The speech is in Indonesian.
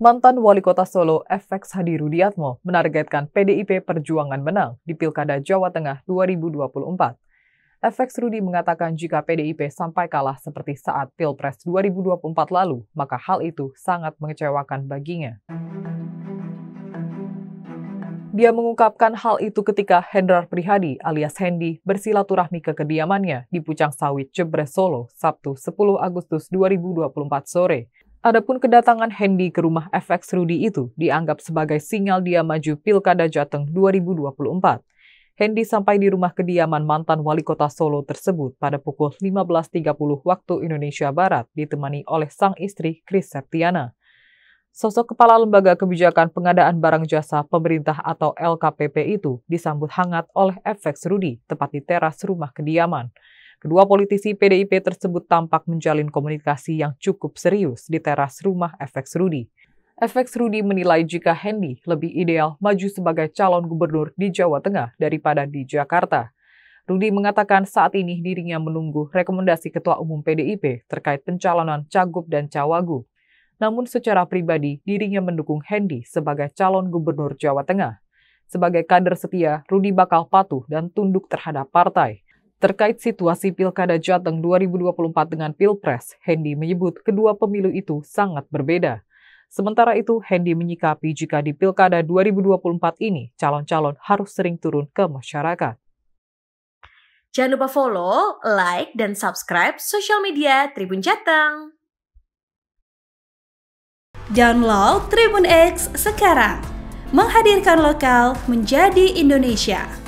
Mantan Wali Kota Solo, FX Hadi Rudiatmo, menargetkan PDIP Perjuangan menang di Pilkada Jawa Tengah 2024. FX Rudi mengatakan jika PDIP sampai kalah seperti saat Pilpres 2024 lalu, maka hal itu sangat mengecewakan baginya. Dia mengungkapkan hal itu ketika Hendrar Prihadi alias Hendi bersilaturahmi ke kediamannya di Pucang Sawit, Jebres Solo, Sabtu 10 Agustus 2024 sore. Adapun kedatangan Hendy ke rumah FX Rudi itu dianggap sebagai sinyal dia maju Pilkada Jateng 2024. Hendy sampai di rumah kediaman mantan wali kota Solo tersebut pada pukul 15.30 waktu Indonesia Barat ditemani oleh sang istri Chris Septiana. Sosok Kepala Lembaga Kebijakan Pengadaan Barang Jasa Pemerintah atau LKPP itu disambut hangat oleh FX Rudi tepat di teras rumah kediaman. Kedua politisi PDIP tersebut tampak menjalin komunikasi yang cukup serius di teras rumah FX Rudi. FX Rudi menilai jika Hendy lebih ideal maju sebagai calon gubernur di Jawa Tengah daripada di Jakarta. Rudi mengatakan saat ini dirinya menunggu rekomendasi Ketua Umum PDIP terkait pencalonan Cagup dan Cawagu. Namun secara pribadi, dirinya mendukung Hendy sebagai calon gubernur Jawa Tengah. Sebagai kader setia, Rudi bakal patuh dan tunduk terhadap partai. Terkait situasi Pilkada Jateng 2024 dengan Pilpres, Hendy menyebut kedua pemilu itu sangat berbeda. Sementara itu, Hendy menyikapi jika di Pilkada 2024 ini calon-calon harus sering turun ke masyarakat. Jangan lupa follow, like, dan subscribe sosial media Tribun Jateng. Download Tribun X sekarang. Menghadirkan lokal menjadi Indonesia.